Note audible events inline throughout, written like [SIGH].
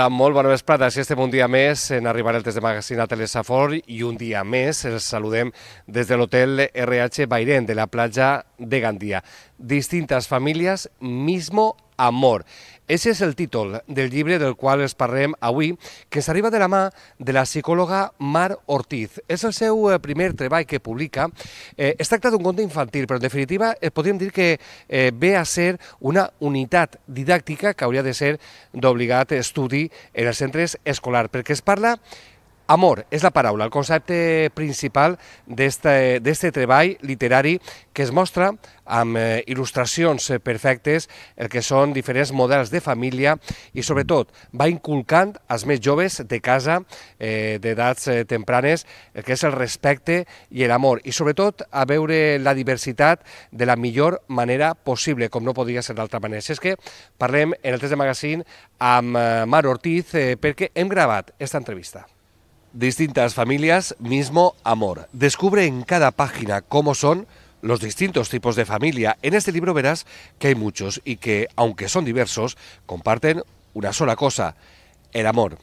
Hola, molt bona vesprada. Si estem un dia més en arribar el test de magazine a Telesafor i un dia més els saludem des de l'hotel RH Bairén de la platja de Gandia. Distintas famílies, mismo amor. Ese és el títol del llibre del qual es parlem avui, que s'arriba de la mà de la psicòloga Mar Ortiz. És el seu eh, primer treball que publica. Eh, es tracta d'un conte infantil, però en definitiva eh, podríem dir que eh, ve a ser una unitat didàctica que hauria de ser d'obligat estudi en els centres escolars, perquè es parla Amor és la paraula, el concepte principal d'aquest treball literari que es mostra amb eh, il·lustracions eh, perfectes el que són diferents models de família i sobretot va inculcant als més joves de casa eh, d'edats eh, tempranes el que és el respecte i l'amor i sobretot a veure la diversitat de la millor manera possible com no podria ser d'altra manera. Si és que parlem en el test de Magazine amb Mar Ortiz eh, perquè hem gravat aquesta entrevista. distintas familias, mismo amor. Descubre en cada página cómo son los distintos tipos de familia. En este libro verás que hay muchos y que, aunque son diversos, comparten una sola cosa, el amor.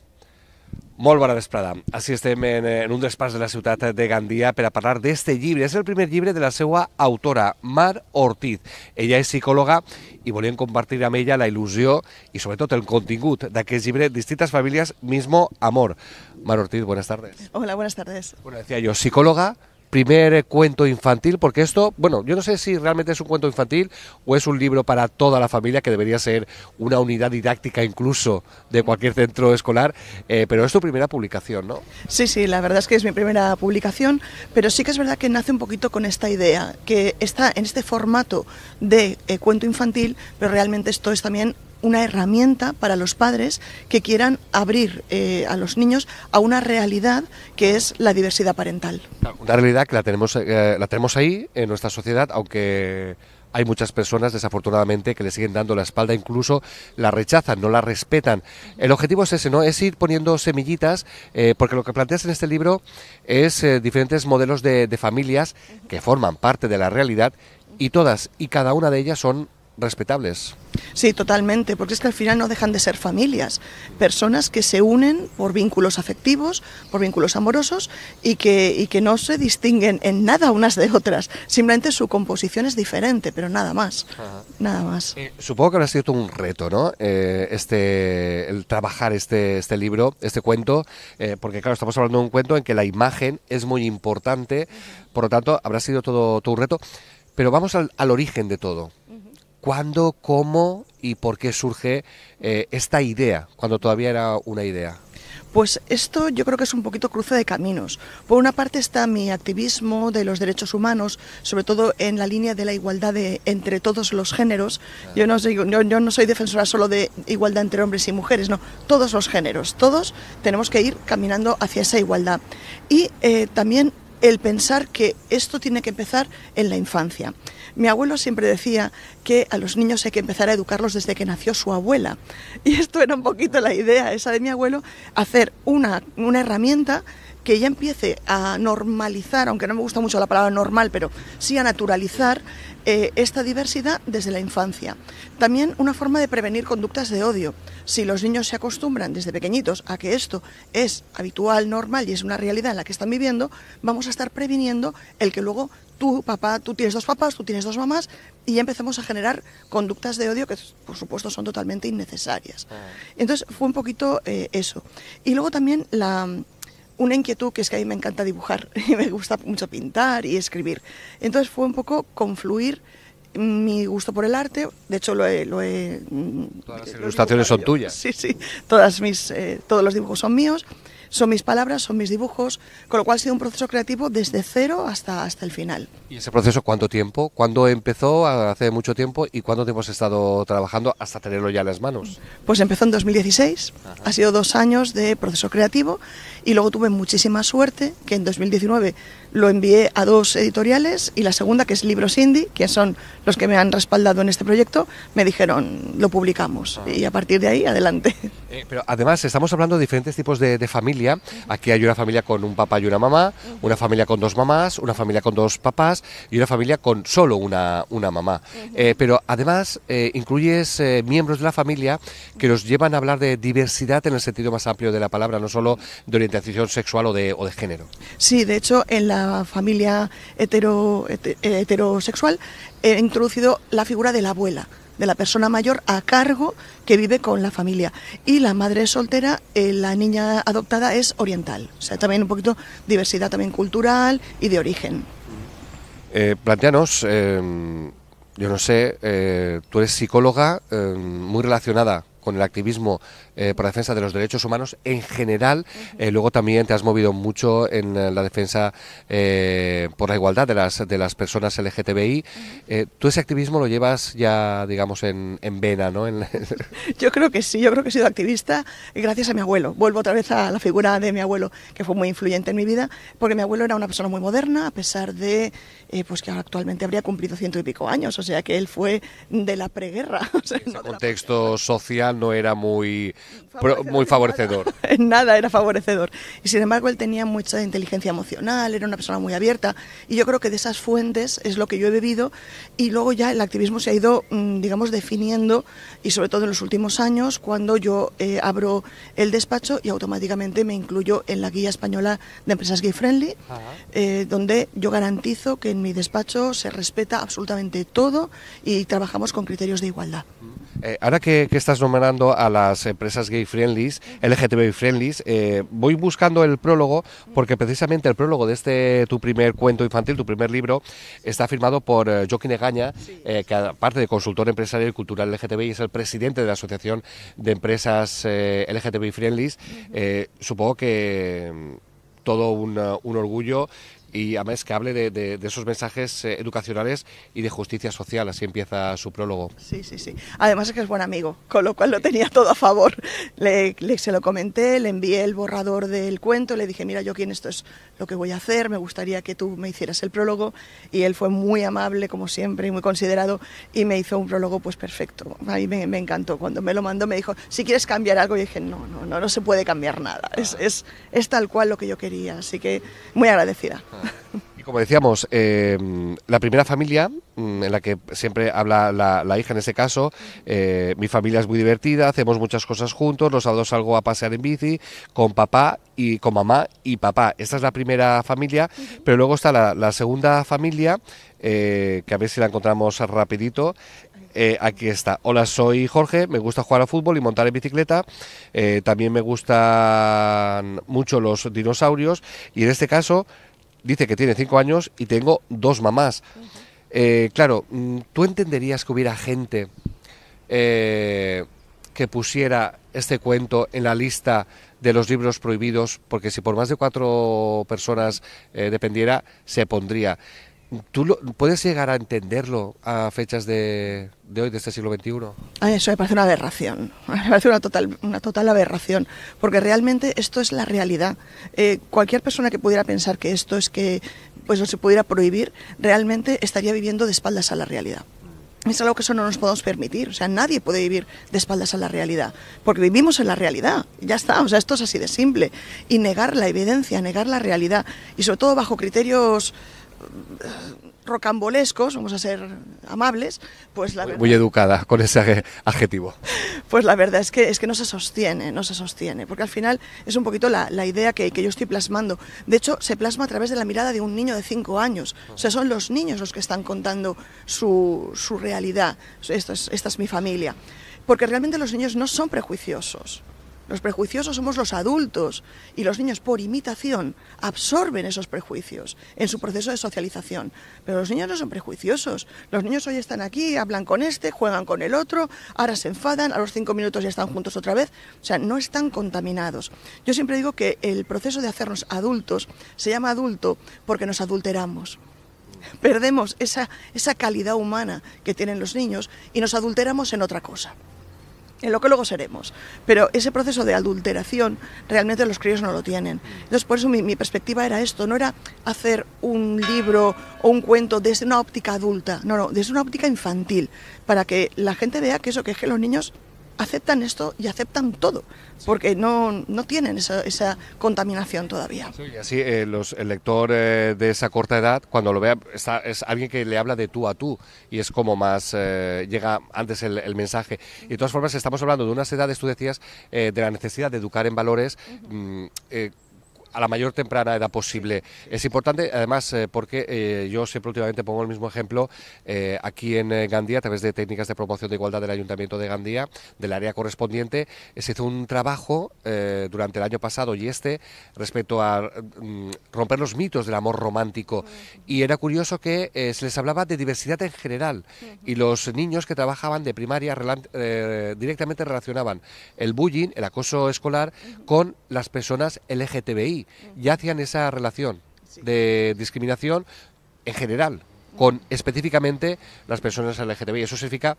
Molt bona vesprada. Així estem en, eh, en un despàs de la ciutat de Gandia per a parlar d'este llibre. És el primer llibre de la seva autora, Mar Ortiz. Ella és psicòloga i volíem compartir amb ella la il·lusió i sobretot el contingut d'aquest llibre Distintes famílies, mismo amor. Mar Ortiz, buenas tardes. Hola, buenas tardes. Bueno, decía yo, psicòloga, primer eh, cuento infantil, porque esto, bueno, yo no sé si realmente es un cuento infantil o es un libro para toda la familia, que debería ser una unidad didáctica incluso de cualquier centro escolar, eh, pero es tu primera publicación, ¿no? Sí, sí, la verdad es que es mi primera publicación, pero sí que es verdad que nace un poquito con esta idea, que está en este formato de eh, cuento infantil, pero realmente esto es también una herramienta para los padres que quieran abrir eh, a los niños a una realidad que es la diversidad parental. Una realidad que la tenemos, eh, la tenemos ahí en nuestra sociedad, aunque hay muchas personas, desafortunadamente, que le siguen dando la espalda, incluso la rechazan, no la respetan. El objetivo es ese, ¿no? Es ir poniendo semillitas, eh, porque lo que planteas en este libro es diferentes modelos de familias que forman parte de la realidad y todas y cada una de ellas son respetables. Sí, totalmente, porque es que al final no dejan de ser familias, personas que se unen por vínculos afectivos, por vínculos amorosos y que, y que no se distinguen en nada unas de otras. Simplemente su composición es diferente, pero nada más. Nada más. Eh, supongo que habrá sido todo un reto, ¿no? Eh, este, el trabajar este, este libro, este cuento, eh, porque claro, estamos hablando de un cuento en que la imagen es muy importante, por lo tanto, habrá sido todo, todo un reto. Pero vamos al, al origen de todo. ¿Cuándo, cómo y por qué surge eh, esta idea, cuando todavía era una idea? Pues esto yo creo que es un poquito cruce de caminos. Por una parte está mi activismo de los derechos humanos, sobre todo en la línea de la igualdad entre todos los géneros. Ah. Yo no, soy, no soy defensora solo de igualdad entre hombres y mujeres, no, todos los géneros, todos tenemos que ir caminando hacia esa igualdad. Y eh, también el pensar que esto tiene que empezar en la infancia. Mi abuelo siempre decía que a los niños hay que empezar a educarlos desde que nació su abuela. [LAUGHS] Y esto era un poquito la idea esa de mi abuelo, hacer una, una herramienta que ya empiece a normalizar, aunque no me gusta mucho la palabra normal, pero sí a naturalizar eh, esta diversidad desde la infancia. También una forma de prevenir conductas de odio. Si los niños se acostumbran desde pequeñitos a que esto es habitual, normal y es una realidad en la que están viviendo, vamos a estar previniendo el que luego tú, papá, tú tienes dos papás, tú tienes dos mamás, y ya empecemos a generar conductas de odio que, por supuesto, son totalmente innecesarias. Ah. Entonces, fue un poquito eh, eso. Y luego también la una inquietud que es que a mí me encanta dibujar, [LAUGHS] y me gusta mucho pintar y escribir. Entonces fue un poco confluir mi gusto por el arte, de hecho lo he... todas las mm, ilustraciones son tuyas. Sí, sí, todas mis, eh, todos los dibujos son míos son mis palabras, son mis dibujos, con lo cual ha sido un proceso creativo desde cero hasta, hasta el final. ¿Y ese proceso cuánto tiempo? ¿Cuándo empezó? ¿Hace mucho tiempo? ¿Y cuánto tiempo estado trabajando hasta tenerlo ya en las manos? Pues empezó en 2016, ha sido dos años de proceso creativo y luego tuve muchísima suerte que en 2019 lo envié a dos editoriales y la segunda, que es Libros Indie, que son los que me han respaldado en este proyecto, me dijeron, lo publicamos. Ah. Y a partir de ahí, adelante. [LAUGHS] Eh, pero además, estamos hablando de diferentes tipos de, familia. Aquí hay una familia con un papá y una mamá, una familia con dos mamás, una familia con dos papás y una familia con solo una, una mamá. Eh, pero además, eh, incluyes miembros de la familia que nos llevan a hablar de diversidad en el sentido más amplio de la palabra, no solo de orientación sexual o de, o de género. Sí, de hecho, en la familia hetero, eh, heterosexual, he eh, introducido la figura de la abuela de la persona mayor a cargo que vive con la familia. Y la madre soltera, eh, la niña adoptada es oriental. O sea, también un poquito diversidad también cultural y de origen. planteanos, yo no sé, tú eres psicóloga muy relacionada con el activismo eh, por la defensa de los derechos humanos en general. Eh, luego también te has movido mucho en eh, la defensa por la igualdad de las, de las personas LGTBI. tú ese activismo lo llevas ya, digamos, en, vena, ¿no? [LAUGHS] Yo creo que sí, yo creo que he sido activista gracias a mi abuelo. Vuelvo otra vez a la figura de mi abuelo, que fue muy influyente en mi vida, porque mi abuelo era una persona muy moderna, a pesar de pues que actualmente habría cumplido ciento y pico años. O sea que él fue de la preguerra. [LAUGHS] contexto social no era muy favorecedor. muy favorecedor. [LAUGHS] Nada, era favorecedor. Y sin embargo, él tenía mucha inteligencia emocional, era una persona muy abierta. Y yo creo que de esas fuentes es lo que yo he bebido. Y luego ya el activismo se ha ido, mm, digamos, definiendo. Y sobre todo en los últimos años, cuando yo eh, abro el despacho y automáticamente me incluyo en la guía española de empresas gay friendly, ah. eh, donde yo garantizo que en mi despacho se respeta absolutamente todo y trabajamos con criterios de igualdad. Mm. Eh, ahora que, estás nombrando a las empresas gay friendly, LGTB friendly, eh, voy buscando el prólogo porque precisamente el prólogo de este tu primer cuento infantil, tu primer libro, está firmado por eh, Joaquín Egaña, que aparte de consultor empresarial y cultural LGTBI es el presidente de la Asociación de Empresas LGTBI friendly. supongo que mm, todo un orgullo y además que hable de, esos mensajes eh, educacionales y de justicia social. Así empieza su prólogo. Sí, sí, sí. Además es que es buen amigo, con lo cual lo tenía todo a favor. Le, se lo comenté, le envié el borrador del cuento, le dije, mira, yo quién esto es lo que voy a hacer, me gustaría que tú me hicieras el prólogo. Y él fue muy amable, como siempre, y muy considerado, y me hizo un prólogo pues perfecto. A mí me, encantó. Cuando me lo mandó me dijo, si quieres cambiar algo, y dije, no, no, no, no se puede cambiar nada. Es, ah. es, es tal cual lo que yo quería, así que muy agradecida. Y como decíamos, eh, la primera familia mm, en la que siempre habla la, hija en ese caso, eh, mi familia es muy divertida, hacemos muchas cosas juntos, los dos salgo a pasear en bici con papá y con mamá y papá. Esta es la primera familia, pero luego está la, segunda familia, eh, que a ver si la encontramos rapidito. aquí está. Hola, soy Jorge, me gusta jugar al fútbol y montar en bicicleta. también me gustan mucho los dinosaurios y en este caso dice que tiene cinco años y tengo dos mamás. Eh, claro, mm, ¿tú entenderías que hubiera gente eh, que pusiera este cuento en la lista de los libros prohibidos? Porque si por más de cuatro personas eh, dependiera, se pondría. ¿Tú puedes llegar a entenderlo a fechas de, hoy, de este siglo XXI? eso me parece una aberración, [LAUGHS] me parece una total, una total aberración, porque realmente esto es la realidad. Eh, cualquier persona que pudiera pensar que esto es que pues, no se pudiera prohibir, realmente estaría viviendo de espaldas a la realidad. Es algo que eso no nos podemos permitir. O sea, nadie puede vivir de espaldas a la realidad, porque vivimos en la realidad. Ya está, o sea, esto es así de simple. Y negar la evidencia, negar la realidad, y sobre todo bajo criterios rocambolescos, vamos a ser amables, pues la verdad, Muy educada con ese adjetivo. Pues la verdad es que, es que no se sostiene, no se sostiene, porque al final es un poquito la, idea que, yo estoy plasmando. De hecho, se plasma a través de la mirada de un niño de cinco años. O sea, son los niños los que están contando su, realidad. esta es mi familia. Porque realmente los niños no son prejuiciosos. Los prejuiciosos somos los adultos y los niños por imitación absorben esos prejuicios en su proceso de socialización. Pero los niños no son prejuiciosos. Los niños hoy están aquí, hablan con este, juegan con el otro, ahora se enfadan, a los cinco minutos ya están juntos otra vez. O sea, no están contaminados. Yo siempre digo que el proceso de hacernos adultos se llama adulto porque nos adulteramos perdemos esa, esa calidad humana que tienen los niños y nos adulteramos en otra cosa en lo que luego seremos. Pero ese proceso de adulteración realmente los críos no lo tienen. Entonces, por eso mi, perspectiva era esto, no era hacer un libro o un cuento desde una óptica adulta, no, no, desde una óptica infantil, para que la gente vea que eso que, es que los niños aceptan esto y aceptan todo, porque no, no tienen esa, contaminación todavía. Sí, y así eh, el lector eh, de esa corta edad, cuando lo vea, es alguien que le habla de tú a tú y es como más eh, llega antes el, mensaje. Y de todas formas, estamos hablando de unas edades, tú decías, de la necesidad de educar en valores a la mayor temprana edad posible. Es importante, además, eh, porque eh, yo siempre últimamente pongo el mismo ejemplo eh, aquí en Gandía, a través de técnicas de promoción de igualdad del Ayuntamiento de Gandía, del área correspondiente, se hizo un trabajo durante el año pasado y este respecto a mm, romper los mitos del amor romántico. Y era curioso que se les hablaba de diversidad en general y los niños que trabajaban de primaria directamente relacionaban el bullying, el acoso escolar, con las personas LGTBI y hacían esa relación de discriminación en general con específicamente las personas LGTBI. Eso significa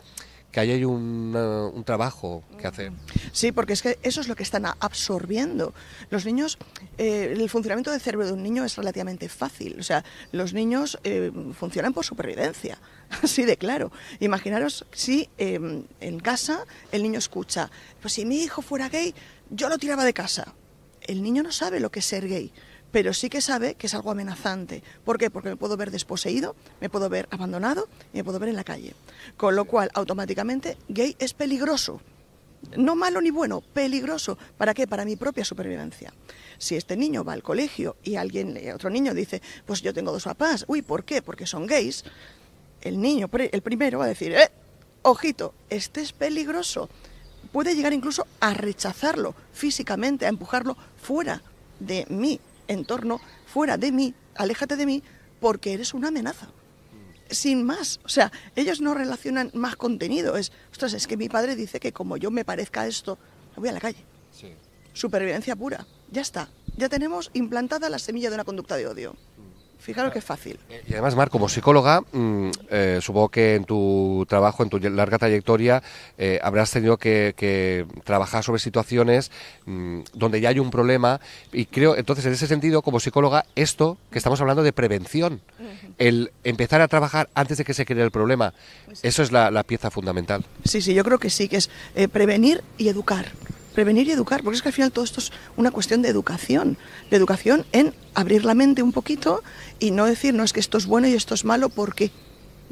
que ahí hay un, eh, un, trabajo que hacer. Sí, porque es que eso es lo que están absorbiendo. Los niños, eh, el funcionamiento del cerebro de un niño es relativamente fácil. O sea, los niños eh, funcionan por supervivencia, [LAUGHS] así de claro. Imaginaros si em, en casa el niño escucha, pues si mi hijo fuera gay, yo lo tiraba de casa el niño no sabe lo que es ser gay, pero sí que sabe que es algo amenazante. ¿Por qué? Porque me puedo ver desposeído, me puedo ver abandonado y me puedo ver en la calle. Con lo cual, automáticamente, gay es peligroso. No malo ni bueno, peligroso. ¿Para qué? Para mi propia supervivencia. Si este niño va al colegio y alguien, otro niño dice, pues yo tengo dos papás, uy, ¿por qué? Porque son gays, el niño, el primero, va a decir, eh, ojito, este es peligroso puede llegar incluso a rechazarlo físicamente, a empujarlo fuera de mi entorno, fuera de mí, aléjate de mí, porque eres una amenaza. Sin más, o sea, ellos no relacionan más contenido. Es, ostras, es que mi padre dice que como yo me parezca esto, me voy a la calle. Supervivencia pura. Ya está. Ya tenemos implantada la semilla de una conducta de odio. Mm. Fijaros que es fácil. Y además, Mar, como psicóloga, mm, eh, supongo que en tu trabajo, en tu larga trayectoria, eh, habrás tenido que, trabajar sobre situaciones mm, donde ya hay un problema. Y creo, entonces, en ese sentido, como psicóloga, esto que estamos hablando de prevención, el empezar a trabajar antes de que se cree el problema, pues eso es la, pieza fundamental. Sí, sí, yo creo que sí, que es eh, prevenir y educar prevenir y educar, porque es que al final todo esto es una cuestión de educación, de educación en abrir la mente un poquito y no decir, no, es que esto es bueno y esto es malo, porque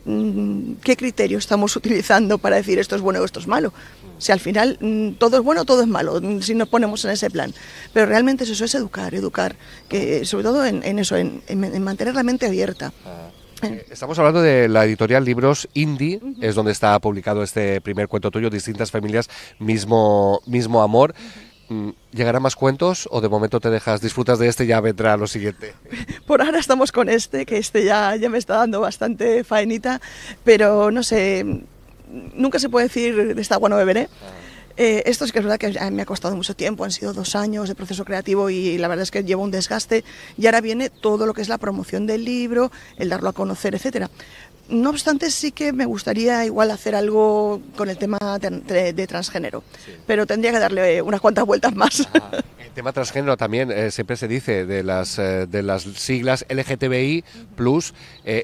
mm, qué criterio estamos utilizando para decir esto es bueno o esto es malo. Si al final mm, todo es bueno o todo es malo, mm, si nos ponemos en ese plan. Pero realmente eso es educar, educar, que sobre todo en, eso, en, mantener la mente abierta. Ah. Eh, eh, estamos hablando de la editorial Libros Indie, es donde está publicado este primer cuento tuyo, Distintas Familias, Mismo, mismo Amor. Mm, ¿llegará más cuentos o de momento te dejas, disfrutas de este y ya vendrá lo siguiente? [LAUGHS] Por ahora estamos con este, que este ya, ya me está dando bastante faenita, pero no sé, nunca se puede decir de esta agua no beberé. Ah. Eh, esto sí que es verdad que me ha costado mucho tiempo, han sido dos años de proceso creativo y la verdad es que llevo un desgaste y ahora viene todo lo que es la promoción del libro, el darlo a conocer, etcétera. No obstante, sí que me gustaría igual hacer algo con el tema de transgénero, pero tendría que darle unas cuantas vueltas más. Ah, el tema transgénero también eh, siempre se dice de las, eh, de las siglas LGTBI, plus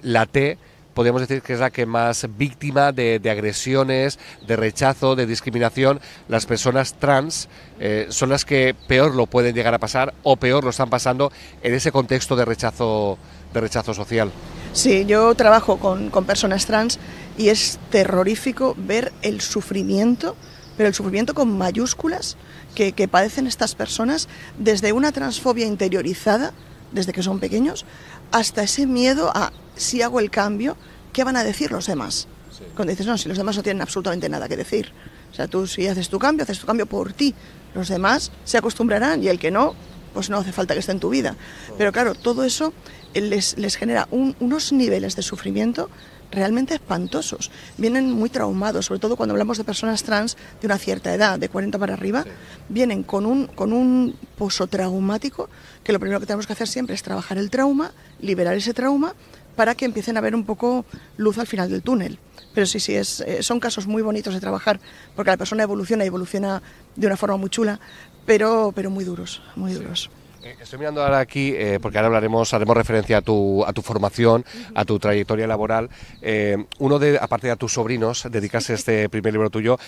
la T podríamos decir que es la que más víctima de, agresiones, de rechazo, de discriminación. Las personas trans eh, son las que peor lo pueden llegar a pasar o peor lo están pasando en ese contexto de rechazo, de rechazo social. Sí, yo trabajo con, personas trans y es terrorífico ver el sufrimiento pero el sufrimiento con mayúsculas que, que, padecen estas personas desde una transfobia interiorizada desde que son pequeños, hasta ese miedo a si hago el cambio, ¿qué van a decir los demás? Cuando dices, no, si los demás no tienen absolutamente nada que decir. O sea, tú si haces tu cambio, haces tu cambio por ti. Los demás se acostumbrarán y el que no, pues no hace falta que esté en tu vida. Pero claro, todo eso les, genera unos niveles de sufrimiento realmente espantosos. Vienen muy traumados, sobre todo cuando hablamos de personas trans de una cierta edad, de 40 para arriba, vienen con un, con un pozo traumático que lo primero que tenemos que hacer siempre es trabajar el trauma, liberar ese trauma para que empiecen a ver un poco luz al final del túnel. Pero sí, sí, es, eh, son casos muy bonitos de trabajar, porque la persona evoluciona y evoluciona de una forma muy chula, pero, pero muy duros, muy duros. Eh, estoy mirando ahora aquí, eh, porque ahora hablaremos, haremos referencia a tu, a tu formación, a tu trayectoria laboral. Eh, uno de, aparte de a tus sobrinos, dedicas este primer libro tuyo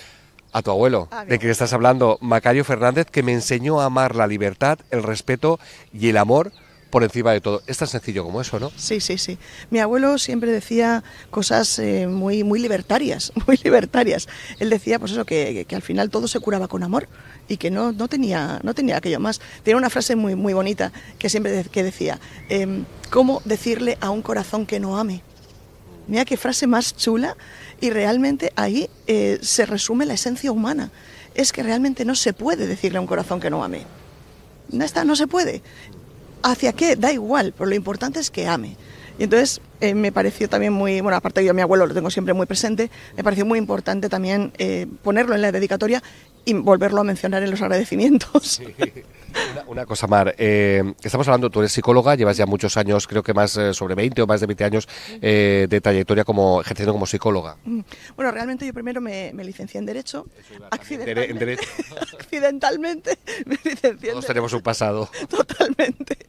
a tu abuelo, ah, de que estás hablando, Macario Fernández, que me enseñó a amar la libertad, el respeto y el amor por encima de todo. Es tan sencillo como eso, ¿no? Sí, sí, sí. Mi abuelo siempre decía cosas muy, muy libertarias, [LAUGHS] muy libertarias. Él decía, pues eso, que, que, al final todo se curaba con amor y que no, tenía, no tenía aquello más. Tiene una frase muy, muy bonita que siempre que decía, em, ¿cómo decirle a un corazón que no ame? Mira qué frase más chula y realmente ahí eh, se resume la esencia humana. Es que realmente no se puede decirle a un corazón que no ame. No, está, no se puede. ¿Hacia qué? Da igual, pero lo importante es que ame. Y entonces eh, me pareció también muy, bueno, aparte yo a mi abuelo lo tengo siempre muy presente, me pareció muy importante también eh, ponerlo en la dedicatoria y volverlo a mencionar en los agradecimientos. Una, cosa, Mar, eh, estamos hablando, tú eres psicóloga, llevas ya muchos años, creo que más sobre 20 o más de 20 años de trayectoria como ejerciendo como psicóloga. Mm. Bueno, realmente yo primero me, licencié en Derecho, [LAUGHS] accidentalmente, en accidentalmente Todos tenemos un pasado. [LAUGHS] Totalmente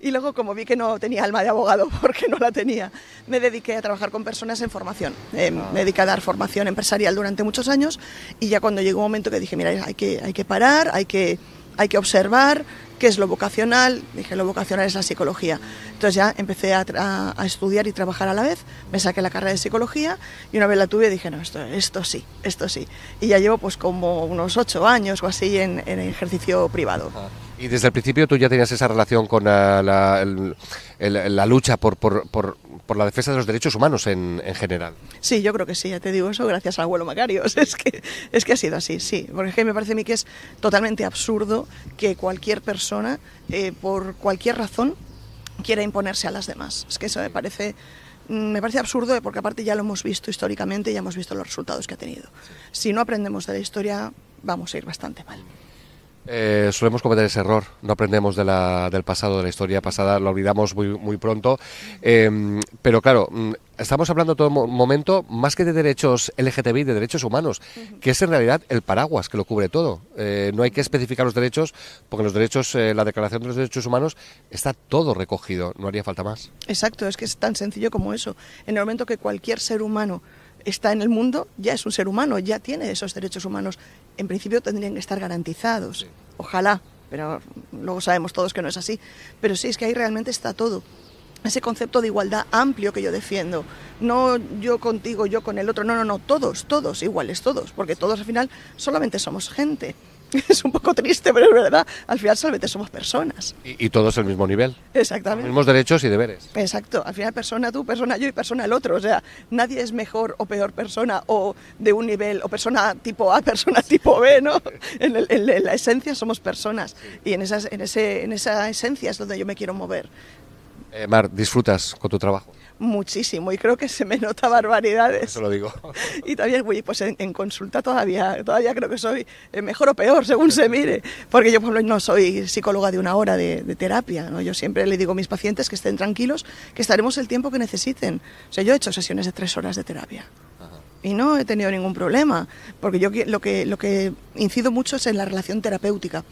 y luego como vi que no tenía alma de abogado [LAUGHS] porque no la tenía, me dediqué a trabajar con personas en formación. Eh, ah. me dediqué a dar formación empresarial durante muchos años y ya cuando llegó un momento que dije, mira, hay que, hay que parar, hay que, hay que observar qué es lo vocacional, dije, lo vocacional es la psicología. Entonces ya empecé a, estudiar y trabajar a la vez, me saqué la carrera de psicología y una vez la tuve dije, no, esto, esto sí, esto sí. Y ya llevo pues como unos ocho años o así en, ejercicio privado. Y desde el principio tú ya tenías esa relación con eh, la, lucha por, la defensa de los derechos humanos en, general. Sí, yo creo que sí, ya te digo eso gracias al abuelo Macarios. [LAUGHS] Es que, es que ha sido así, sí. Porque es que me parece a mí que es totalmente absurdo que cualquier persona, eh, por cualquier razón, quiera imponerse a las demás. Es que eso me parece mm, me parece absurdo eh, porque aparte ya lo hemos visto históricamente, y ya hemos visto los resultados que ha tenido. Si no aprendemos de la historia, vamos a ir bastante mal. Eh, solemos cometer ese error, no aprendemos del pasado, de la historia pasada, lo olvidamos muy, muy pronto. Em, pero claro, mm, estamos hablando todo momento más que de derechos LGTBI, de derechos humanos, que es en realidad el paraguas que lo cubre todo. Eh, no hay que especificar los derechos, porque los derechos, eh, la Declaración de los Derechos Humanos está todo recogido, no haría falta más. Exacto, es que es tan sencillo como eso. En el momento que cualquier ser humano está en el mundo ya es un ser humano, ya tiene esos derechos humanos. En principio tendrían que estar garantizados. Ojalá, pero luego sabemos todos que no es así. Pero sí, es que ahí realmente está todo. Ese concepto de igualdad amplio que yo defiendo. No yo contigo, yo con el otro. No, no, no. Todos, todos, iguales todos. Porque todos al final solamente somos gente. [LAUGHS] Es un poco triste, pero es verdad. Al final solamente somos personas. Y, todos el mismo nivel. Exactamente. mismos derechos y deberes. Exacto. Al final persona tú, persona yo y persona el otro. O sea, nadie es mejor o peor persona o de un nivel o persona tipo A, [LAUGHS] persona tipo B, ¿no? En, la esencia somos personas. Y en, esas, ese, en esa esencia es donde yo me quiero mover. Eh, Mar, ¿disfrutas con tu trabajo? Muchísimo, y creo que se me nota barbaridades. Eso lo digo. [LAUGHS] Y todavía, pues en, consulta todavía, todavía creo que soy mejor o peor, según se mire. Porque yo, por no soy psicóloga de una hora de, terapia. ¿no? Yo siempre le digo a mis pacientes que estén tranquilos, que estaremos el tiempo que necesiten. O sea, yo he hecho sesiones de tres horas de terapia y no he tenido ningún problema, porque yo lo que, lo que incido mucho es en la relación terapéutica,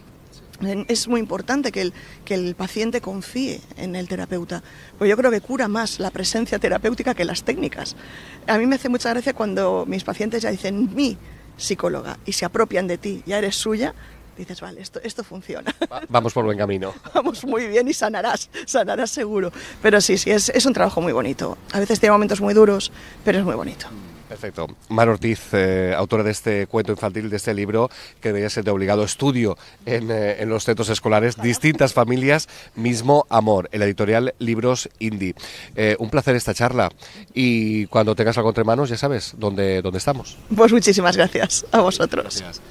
es muy importante que el, paciente confíe en el terapeuta, pues yo creo que cura más la presencia terapéutica que las técnicas. A mí me hace mucha gracia cuando mis pacientes ya dicen mi psicóloga y se apropian de ti, ya eres suya, dices, vale, esto, funciona. vamos por buen camino. [LAUGHS] vamos muy bien y sanarás, sanarás seguro. Pero sí, sí, es, es un trabajo muy bonito. A veces tiene momentos muy duros, pero es muy bonito. Perfecto. Mar Ortiz, eh, autora de este cuento infantil, de este libro, que debería ser de obligado estudio en, eh, los centros escolares, distintas familias, mismo amor, el editorial Libros Indie. Eh, un placer esta charla y cuando tengas algo entre manos, ya sabes dónde, dónde estamos. Pues muchísimas gracias a vosotros. Gracias.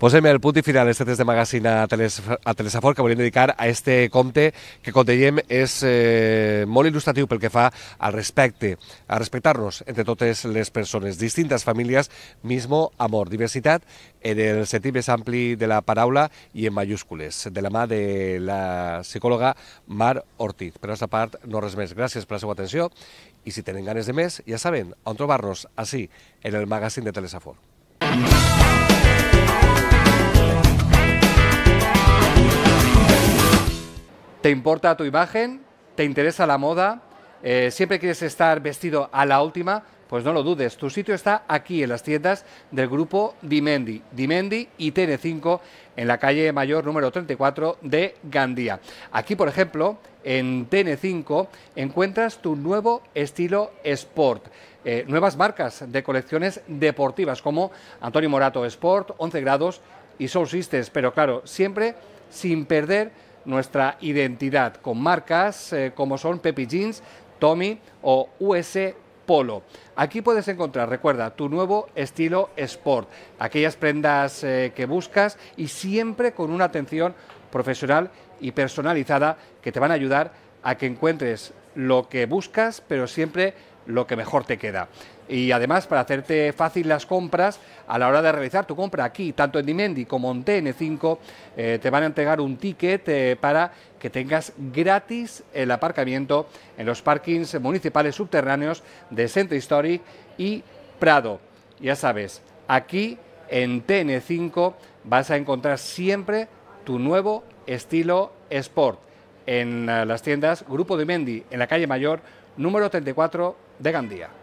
Posem el punt i final a este test de magazine a, Teles, a que volem dedicar a este compte que, com dèiem, és eh, molt il·lustratiu pel que fa al respecte, a respectar-nos entre totes les persones, distintes famílies, mismo amor, diversitat en el sentit més ampli de la paraula i en mayúscules, de la mà de la psicòloga Mar Ortiz. Per aquesta part, no res més. Gràcies per la seva atenció i si tenen ganes de més, ja saben on trobar-nos, així, en el magazine de -hmm. te importa tu imagen, te interesa la moda, eh, siempre quieres estar vestido a la última, pues no lo dudes, tu sitio está aquí en las tiendas del grupo Dimendi, Dimendi y TN5 en la calle mayor número 34 de Gandía. Aquí, por ejemplo, en TN5 encuentras tu nuevo estilo sport. Eh, nuevas marcas de colecciones deportivas como Antonio Morato Sport, 11 grados y Soul Sisters, pero claro, siempre sin perder nuestra identidad con marcas eh, como son Pepi Jeans, Tommy o US Polo. Aquí puedes encontrar, recuerda, tu nuevo estilo sport, aquellas prendas eh, que buscas y siempre con una atención profesional y personalizada que te van a ayudar a que encuentres lo que buscas, pero siempre lo que mejor te queda y además para hacerte fácil las compras a la hora de realizar tu compra aquí, tanto en Dimendi como en TN5, eh, te van a entregar un ticket eh, para que tengas gratis el aparcamiento en los parkings municipales subterráneos de Centro Historic y Prado. Ya sabes, aquí en TN5 vas a encontrar siempre tu nuevo estilo sport en eh, las tiendas Grupo Dimendi, en la calle Mayor, número 34 de Gandía.